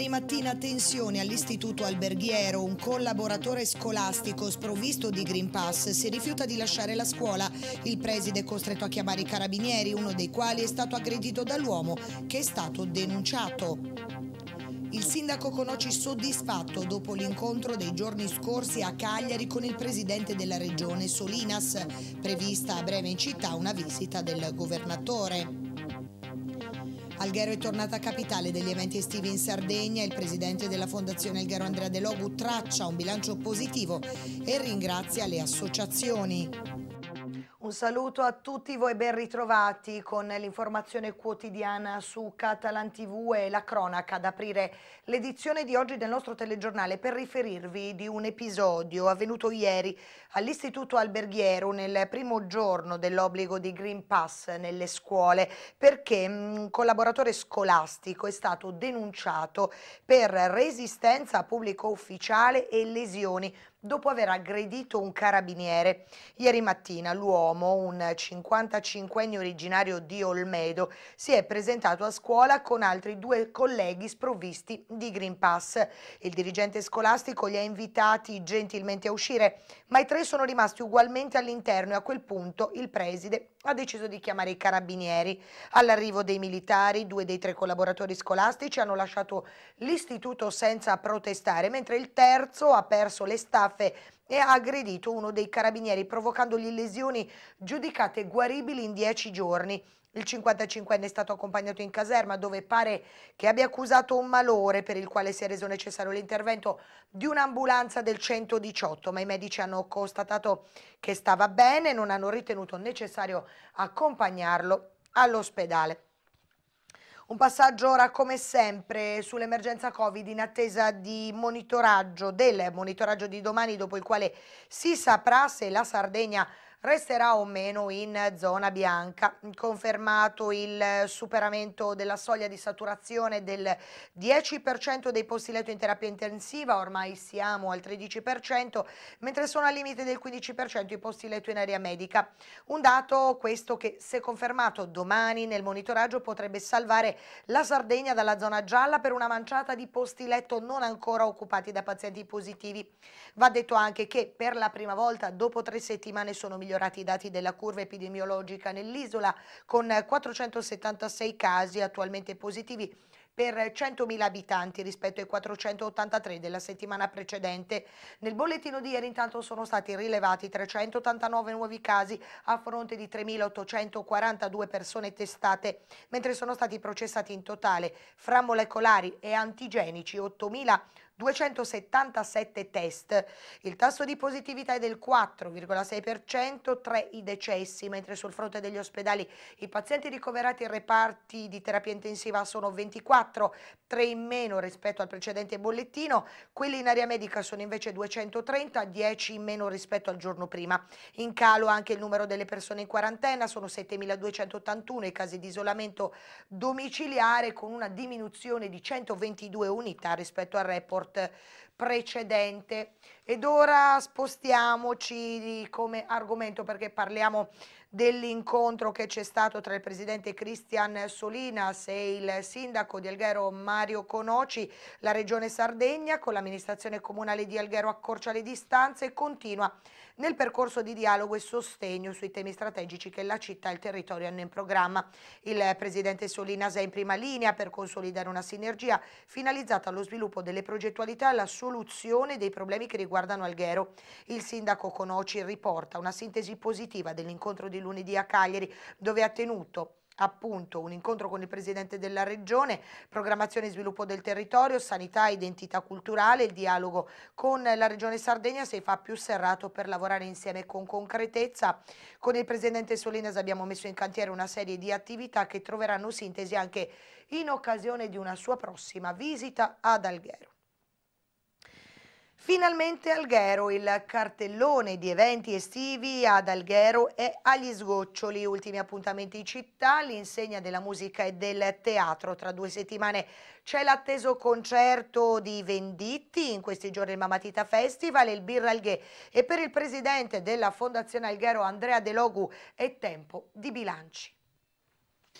Ieri mattina tensione all'istituto alberghiero, un collaboratore scolastico sprovvisto di Green Pass si rifiuta di lasciare la scuola. Il preside è costretto a chiamare i carabinieri, uno dei quali è stato aggredito dall'uomo che è stato denunciato. Il sindaco Conoci soddisfatto dopo l'incontro dei giorni scorsi a Cagliari con il presidente della regione Solinas, prevista a breve in città una visita del governatore. Alghero è tornata capitale degli eventi estivi in Sardegna. Il presidente della Fondazione Alghero Andrea De Logu traccia un bilancio positivo e ringrazia le associazioni. Un saluto a tutti voi ben ritrovati con l'informazione quotidiana su Catalan TV e la cronaca ad aprire l'edizione di oggi del nostro telegiornale per riferirvi di un episodio avvenuto ieri all'Istituto Alberghiero nel primo giorno dell'obbligo di Green Pass nelle scuole perché mm, un collaboratore scolastico è stato denunciato per resistenza a pubblico ufficiale e lesioni dopo aver aggredito un carabiniere. Ieri mattina l'uomo, un 55enne originario di Olmedo, si è presentato a scuola con altri due colleghi sprovvisti di Green Pass. Il dirigente scolastico li ha invitati gentilmente a uscire, ma i tre sono rimasti ugualmente all'interno e a quel punto il preside ha deciso di chiamare i carabinieri. All'arrivo dei militari, due dei tre collaboratori scolastici hanno lasciato l'istituto senza protestare, mentre il terzo ha perso le staffe e ha aggredito uno dei carabinieri provocandogli lesioni giudicate guaribili in dieci giorni. Il 55enne è stato accompagnato in caserma dove pare che abbia accusato un malore per il quale si è reso necessario l'intervento di un'ambulanza del 118, ma i medici hanno constatato che stava bene e non hanno ritenuto necessario accompagnarlo all'ospedale. Un passaggio ora come sempre sull'emergenza Covid in attesa di monitoraggio, del monitoraggio di domani dopo il quale si saprà se la Sardegna resterà o meno in zona bianca. Confermato il superamento della soglia di saturazione del 10% dei posti letto in terapia intensiva, ormai siamo al 13%, mentre sono al limite del 15% i posti letto in area medica. Un dato questo che se confermato domani nel monitoraggio potrebbe salvare la Sardegna dalla zona gialla per una manciata di posti letto non ancora occupati da pazienti positivi. Va detto anche che per la prima volta dopo tre settimane sono migliorati migliorati i dati della curva epidemiologica nell'isola con 476 casi attualmente positivi per 100.000 abitanti rispetto ai 483 della settimana precedente. Nel bollettino di ieri intanto sono stati rilevati 389 nuovi casi a fronte di 3.842 persone testate, mentre sono stati processati in totale fra molecolari e antigenici 8.000 277 test. Il tasso di positività è del 4,6%, 3 i decessi, mentre sul fronte degli ospedali i pazienti ricoverati in reparti di terapia intensiva sono 24, 3 in meno rispetto al precedente bollettino, quelli in area medica sono invece 230, 10 in meno rispetto al giorno prima. In calo anche il numero delle persone in quarantena, sono 7.281 i casi di isolamento domiciliare con una diminuzione di 122 unità rispetto al report the precedente. Ed ora spostiamoci come argomento perché parliamo dell'incontro che c'è stato tra il presidente Cristian Solinas e il sindaco di Alghero Mario Conoci, la regione Sardegna con l'amministrazione comunale di Alghero accorcia le distanze e continua nel percorso di dialogo e sostegno sui temi strategici che la città e il territorio hanno in programma. Il presidente Solinas è in prima linea per consolidare una sinergia finalizzata allo sviluppo delle progettualità e alla soluzione risoluzione dei problemi che riguardano Alghero. Il sindaco Conoci riporta una sintesi positiva dell'incontro di lunedì a Cagliari dove ha tenuto appunto un incontro con il Presidente della Regione, programmazione e sviluppo del territorio, sanità e identità culturale, il dialogo con la Regione Sardegna si fa più serrato per lavorare insieme con concretezza. Con il Presidente Solinas abbiamo messo in cantiere una serie di attività che troveranno sintesi anche in occasione di una sua prossima visita ad Alghero. Finalmente Alghero, il cartellone di eventi estivi ad Alghero e agli sgoccioli, ultimi appuntamenti in città, l'insegna della musica e del teatro. Tra due settimane c'è l'atteso concerto di Venditti, in questi giorni il Mamatita Festival e il Birra Alghè e per il presidente della Fondazione Alghero Andrea De Logu è tempo di bilanci.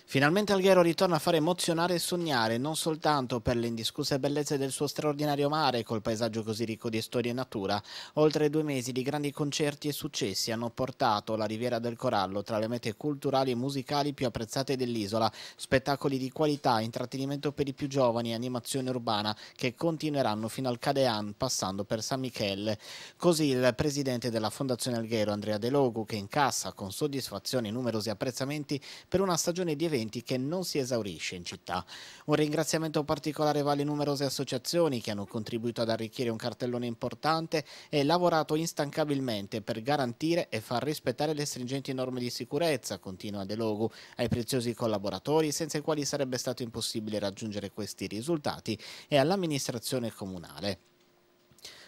Finalmente Alghero ritorna a far emozionare e sognare, non soltanto per le indiscusse bellezze del suo straordinario mare, col paesaggio così ricco di storia e natura. Oltre due mesi di grandi concerti e successi hanno portato la Riviera del Corallo tra le mete culturali e musicali più apprezzate dell'isola. Spettacoli di qualità, intrattenimento per i più giovani e animazione urbana che continueranno fino al Cadean, passando per San Michele. Così il presidente della Fondazione Alghero, Andrea De Logu, che incassa con soddisfazione numerosi apprezzamenti per una stagione di di eventi che non si esaurisce in città. Un ringraziamento particolare va alle numerose associazioni che hanno contribuito ad arricchire un cartellone importante e lavorato instancabilmente per garantire e far rispettare le stringenti norme di sicurezza, continua De Logu, ai preziosi collaboratori senza i quali sarebbe stato impossibile raggiungere questi risultati e all'amministrazione comunale.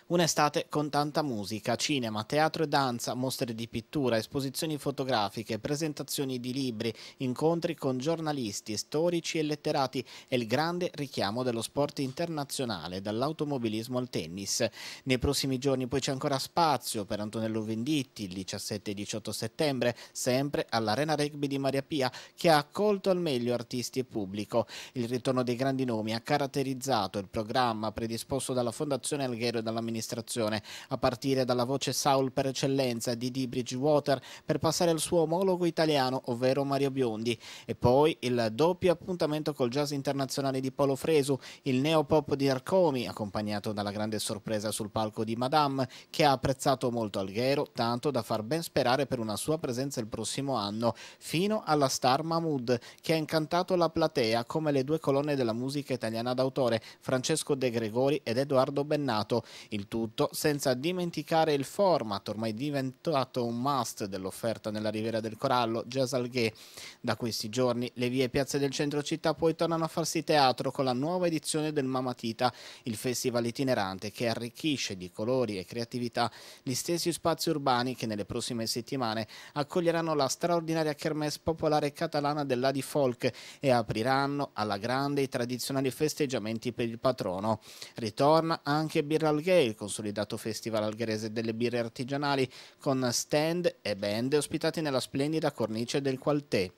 Un'estate con tanta musica, cinema, teatro e danza, mostre di pittura, esposizioni fotografiche, presentazioni di libri, incontri con giornalisti, storici e letterati e il grande richiamo dello sport internazionale, dall'automobilismo al tennis. Nei prossimi giorni poi c'è ancora spazio per Antonello Venditti, il 17 e 18 settembre, sempre all'Arena Rugby di Maria Pia, che ha accolto al meglio artisti e pubblico. Il ritorno dei grandi nomi ha caratterizzato il programma predisposto dalla Fondazione Alghero e dalla Ministra amministrazione, a partire dalla voce Saul per eccellenza di D. Bridgewater per passare al suo omologo italiano, ovvero Mario Biondi, e poi il doppio appuntamento col jazz internazionale di Polo Fresu, il neopop di Arcomi, accompagnato dalla grande sorpresa sul palco di Madame, che ha apprezzato molto Alghero, tanto da far ben sperare per una sua presenza il prossimo anno, fino alla star Mahmoud, che ha incantato la platea come le due colonne della musica italiana d'autore, Francesco De Gregori ed Edoardo Bennato. Il il tutto senza dimenticare il format ormai diventato un must dell'offerta nella Riviera del Corallo, Jazz Alghè. Da questi giorni le vie e piazze del centro città poi tornano a farsi teatro con la nuova edizione del Mamatita, il festival itinerante che arricchisce di colori e creatività gli stessi spazi urbani che nelle prossime settimane accoglieranno la straordinaria kermesse popolare catalana dell'Adi Folk e apriranno alla grande i tradizionali festeggiamenti per il patrono. Ritorna anche Birralghè, il consolidato festival algherese delle birre artigianali con stand e band ospitati nella splendida cornice del Qualtè.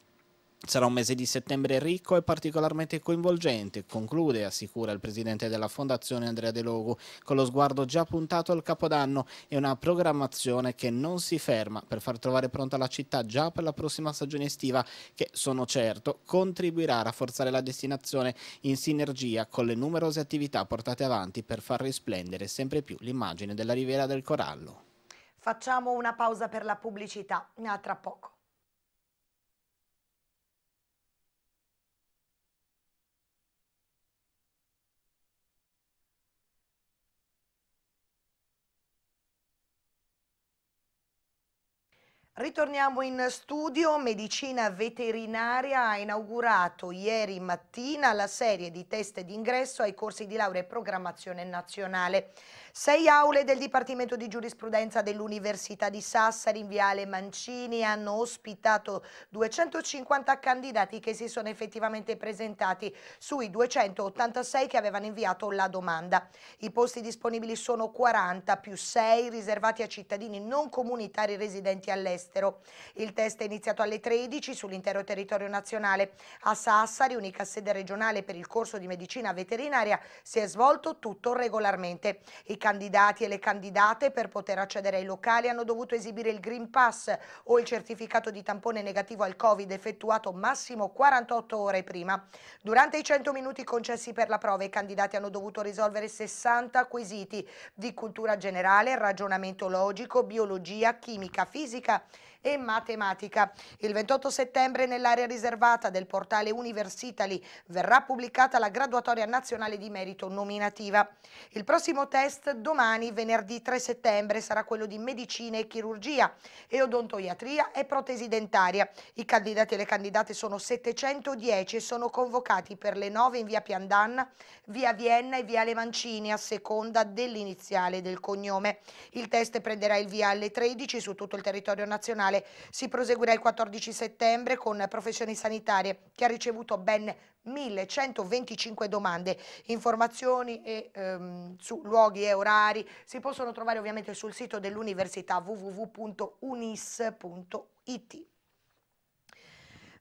Sarà un mese di settembre ricco e particolarmente coinvolgente, conclude, assicura il presidente della Fondazione Andrea De Logu, con lo sguardo già puntato al Capodanno e una programmazione che non si ferma per far trovare pronta la città già per la prossima stagione estiva che, sono certo, contribuirà a rafforzare la destinazione in sinergia con le numerose attività portate avanti per far risplendere sempre più l'immagine della Riviera del Corallo. Facciamo una pausa per la pubblicità, a tra poco. Ritorniamo in studio, Medicina Veterinaria ha inaugurato ieri mattina la serie di test d'ingresso ai corsi di laurea e programmazione nazionale. Sei aule del Dipartimento di Giurisprudenza dell'Università di Sassari in Viale Mancini hanno ospitato 250 candidati che si sono effettivamente presentati sui 286 che avevano inviato la domanda. I posti disponibili sono 40 più 6 riservati a cittadini non comunitari residenti all'estero all'estero. Il test è iniziato alle 13 sull'intero territorio nazionale. A Sassari, unica sede regionale per il corso di medicina veterinaria, si è svolto tutto regolarmente. I candidati e le candidate per poter accedere ai locali hanno dovuto esibire il Green Pass o il certificato di tampone negativo al Covid effettuato massimo 48 ore prima. Durante i 100 minuti concessi per la prova i candidati hanno dovuto risolvere 60 quesiti di cultura generale, ragionamento logico, biologia, chimica, fisica e matematica. Il 28 settembre nell'area riservata del portale Universitali verrà pubblicata la graduatoria nazionale di merito nominativa. Il prossimo test domani, venerdì 3 settembre, sarà quello di medicina e chirurgia e odontoiatria e protesi dentaria. I candidati e le candidate sono 710 e sono convocati per le 9 in via Piandanna, via Vienna e via Le Mancini a seconda dell'iniziale del cognome. Il test prenderà il via alle 13 su tutto il territorio nazionale nazionale. Si proseguirà il 14 settembre con professioni sanitarie che ha ricevuto ben 1125 domande. Informazioni e, ehm, su luoghi e orari si possono trovare ovviamente sul sito dell'università www.unis.it.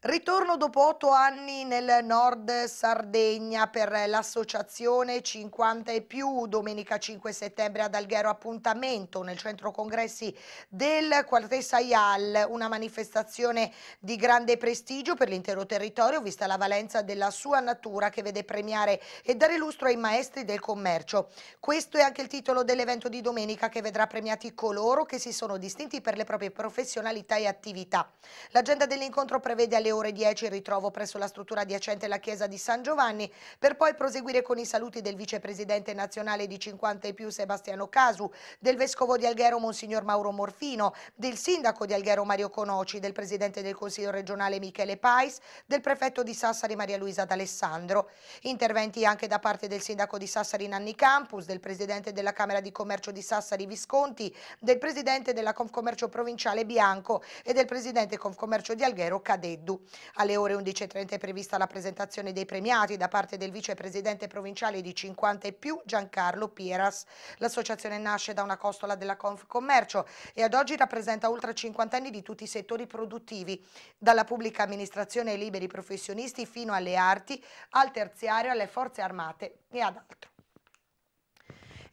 Ritorno dopo otto anni nel nord Sardegna per l'associazione 50 e più, domenica 5 settembre ad Alghero appuntamento nel centro congressi del Quartessa Ial, una manifestazione di grande prestigio per l'intero territorio vista la valenza della sua natura che vede premiare e dare lustro ai maestri del commercio. Questo è anche il titolo dell'evento di domenica che vedrà premiati coloro che si sono distinti per le proprie professionalità e attività. L'agenda dell'incontro prevede alle ore 10 il ritrovo presso la struttura adiacente alla chiesa di San Giovanni per poi proseguire con i saluti del vicepresidente nazionale di 50 e più Sebastiano Casu, del vescovo di Alghero Monsignor Mauro Morfino, del sindaco di Alghero Mario Conoci, del presidente del Consiglio regionale Michele Pais, del prefetto di Sassari Maria Luisa D'Alessandro. Interventi anche da parte del sindaco di Sassari Nanni Campus, del presidente della Camera di Commercio di Sassari Visconti, del presidente della Confcommercio provinciale Bianco e del presidente Confcommercio di Alghero Cadeddu. Alle ore 11.30 è prevista la presentazione dei premiati da parte del vicepresidente provinciale di 50 e più Giancarlo Pieras. L'associazione nasce da una costola della Confcommercio e ad oggi rappresenta oltre 50 anni di tutti i settori produttivi, dalla pubblica amministrazione ai liberi professionisti fino alle arti, al terziario, alle forze armate e ad altro.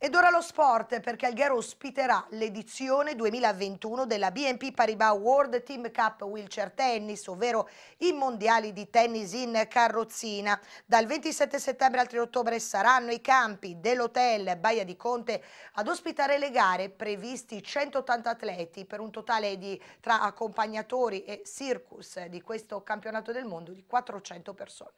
Ed ora lo sport perché Alghero ospiterà l'edizione 2021 della BNP Paribas World Team Cup Wheelchair Tennis, ovvero i mondiali di tennis in carrozzina. Dal 27 settembre al 3 ottobre saranno i campi dell'hotel Baia di Conte ad ospitare le gare previsti 180 atleti per un totale di tra accompagnatori e circus di questo campionato del mondo di 400 persone.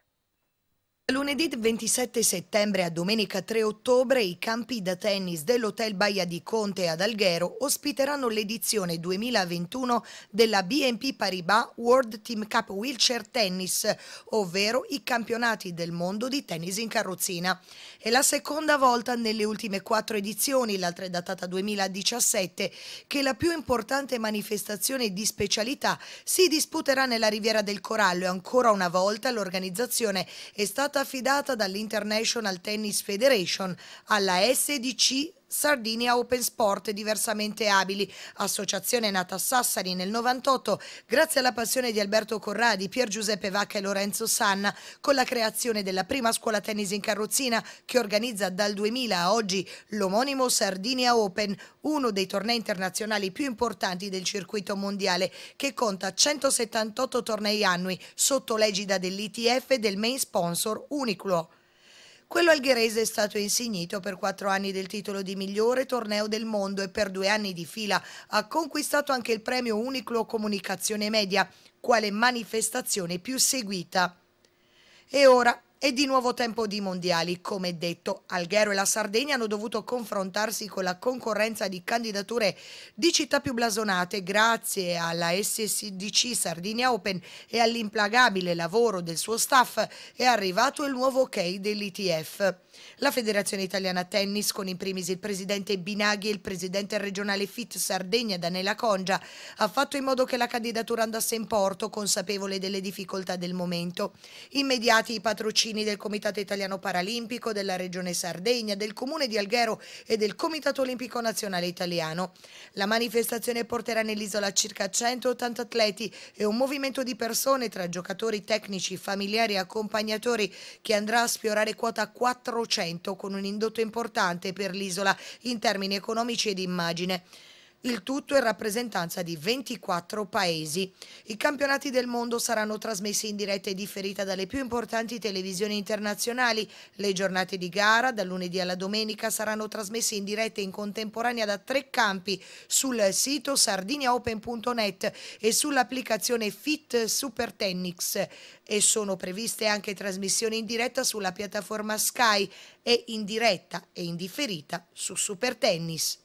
Lunedì 27 settembre a domenica 3 ottobre i campi da tennis dell'Hotel Baia di Conte ad Alghero ospiteranno l'edizione 2021 della BNP Paribas World Team Cup Wheelchair Tennis, ovvero i campionati del mondo di tennis in carrozzina. È la seconda volta nelle ultime quattro edizioni, l'altra è datata 2017, che la più importante manifestazione di specialità si disputerà nella Riviera del Corallo e ancora una volta l'organizzazione è stata stata affidata dall'International Tennis Federation alla SDC Sardinia Open Sport Diversamente Abili, associazione nata a Sassari nel 98 grazie alla passione di Alberto Corradi, Pier Giuseppe Vacca e Lorenzo Sanna con la creazione della prima scuola tennis in carrozzina che organizza dal 2000 a oggi l'omonimo Sardinia Open, uno dei tornei internazionali più importanti del circuito mondiale che conta 178 tornei annui sotto l'egida dell'ITF e del main sponsor Uniclo. Quello algherese è stato insignito per quattro anni del titolo di migliore torneo del mondo e per due anni di fila ha conquistato anche il premio Uniclo Comunicazione Media, quale manifestazione più seguita. E ora e di nuovo tempo di mondiali. Come detto, Alghero e la Sardegna hanno dovuto confrontarsi con la concorrenza di candidature di città più blasonate grazie alla SSDC Sardinia Open e all'implagabile lavoro del suo staff è arrivato il nuovo ok dell'ITF. La Federazione Italiana Tennis, con in primis il presidente Binaghi e il presidente regionale FIT Sardegna Daniela Congia, ha fatto in modo che la candidatura andasse in porto, consapevole delle difficoltà del momento. Immediati i patrocini cittadini del Comitato Italiano Paralimpico, della Regione Sardegna, del Comune di Alghero e del Comitato Olimpico Nazionale Italiano. La manifestazione porterà nell'isola circa 180 atleti e un movimento di persone tra giocatori tecnici, familiari e accompagnatori che andrà a sfiorare quota 400 con un indotto importante per l'isola in termini economici e immagine il tutto in rappresentanza di 24 paesi. I campionati del mondo saranno trasmessi in diretta e differita dalle più importanti televisioni internazionali. Le giornate di gara, dal lunedì alla domenica, saranno trasmesse in diretta e in contemporanea da tre campi sul sito sardiniaopen.net e sull'applicazione Fit Super Tennis e sono previste anche trasmissioni in diretta sulla piattaforma Sky e in diretta e in differita su Super Tennis.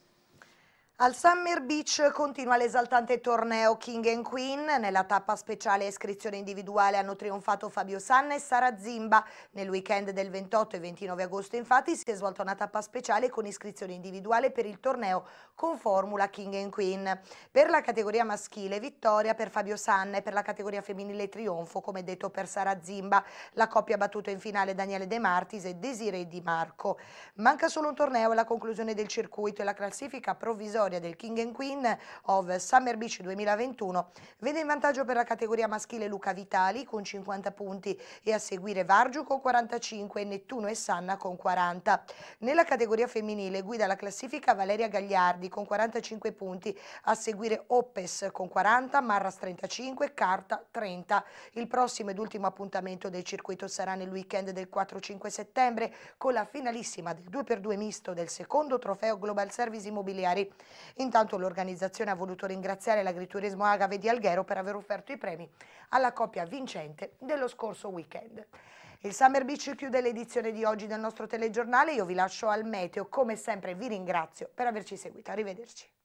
Al Summer Beach continua l'esaltante torneo King and Queen. Nella tappa speciale iscrizione individuale hanno trionfato Fabio Sanna e Sara Zimba. Nel weekend del 28 e 29 agosto infatti si è svolta una tappa speciale con iscrizione individuale per il torneo con formula King and Queen. Per la categoria maschile vittoria per Fabio Sanna e per la categoria femminile trionfo come detto per Sara Zimba. La coppia ha battuto in finale Daniele De Martis e Desiree Di Marco. Manca solo un torneo alla conclusione del circuito e la classifica provvisoria vittoria del King and Queen of Summer Beach 2021 vede in vantaggio per la categoria maschile Luca Vitali con 50 punti e a seguire Vargiu con 45 e Nettuno e Sanna con 40. Nella categoria femminile guida la classifica Valeria Gagliardi con 45 punti, a seguire Oppes con 40, Marras 35, Carta 30. Il prossimo ed ultimo appuntamento del circuito sarà nel weekend del 4-5 settembre con la finalissima del 2x2 misto del secondo trofeo Global Service Immobiliari Intanto l'organizzazione ha voluto ringraziare l'agriturismo Agave di Alghero per aver offerto i premi alla coppia vincente dello scorso weekend. Il Summer Beach chiude l'edizione di oggi del nostro telegiornale, io vi lascio al meteo, come sempre vi ringrazio per averci seguito, arrivederci.